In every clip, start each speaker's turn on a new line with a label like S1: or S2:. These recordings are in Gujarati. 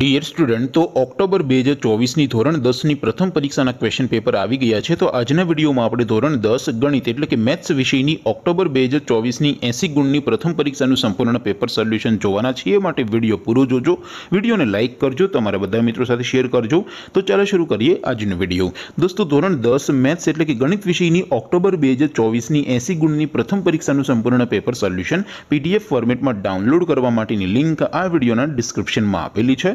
S1: ડિયર સ્ટુડન્ટ તો ઓક્ટોબર બે હજાર ચોવીસની ધોરણ દસની પ્રથમ પરીક્ષાના ક્વેશ્ચન પેપર આવી ગયા છે તો આજના વિડીયોમાં આપણે ધોરણ દસ ગણિત એટલે કે મેથ્સ વિષયની ઓક્ટોબર બે હજાર ચોવીસની એંસી ગુણની પ્રથમ પરીક્ષાનું સંપૂર્ણ પેપર સોલ્યુશન જોવાના છીએ માટે વિડીયો પૂરો જોજો વિડીયોને લાઇક કરજો તમારા બધા મિત્રો સાથે શેર કરજો તો ચાલો શરૂ કરીએ આજનો વિડીયો દોસ્તો ધોરણ દસ મેથ્સ એટલે કે ગણિત વિષયની ઓક્ટોબર બે હજાર ચોવીસની એંસી ગુણની પ્રથમ પરીક્ષાનું સંપૂર્ણ પેપર સોલ્યુશન પીડીએફ ફોર્મેટમાં ડાઉનલોડ કરવા માટેની લિંક આ વિડીયોના ડિસ્ક્રિપ્શનમાં આપેલી છે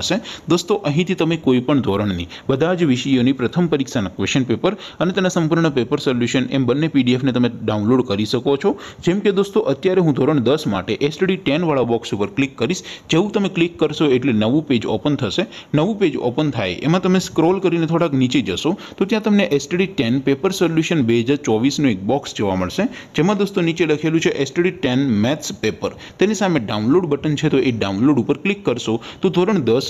S1: મળશે દોસ્તો અહીંથી તમે કોઈ પણ ધોરણની બધા જ વિષયોની પ્રથમ પરીક્ષાના ક્વેશ્ચન પેપર અને તેના સંપૂર્ણ પેપર સોલ્યુશન એમ બંને પીડીએફને તમે ડાઉનલોડ કરી શકો છો જેમ કે દોસ્તો અત્યારે હું ધોરણ દસ માટે એસટડી ટેનવાળા બોક્સ ઉપર ક્લિક કરીશ જેવું તમે ક્લિક કરશો એટલે નવું પેજ ઓપન થશે નવું પેજ ઓપન થાય એમાં તમે સ્ક્રોલ કરીને થોડાક નીચે જશો તો ત્યાં તમને એસટડી ટેન પેપર સોલ્યુશન બે હજાર ચોવીસનું એક બોક્સ જોવા મળશે જેમાં દોસ્તો નીચે લખેલું છે એસટડી ટેન મેથ્સ પેપર તેની સામે ડાઉનલોડ બટન છે તો એ ડાઉનલોડ ઉપર ક્લિક કરશો તો ધોરણ દસ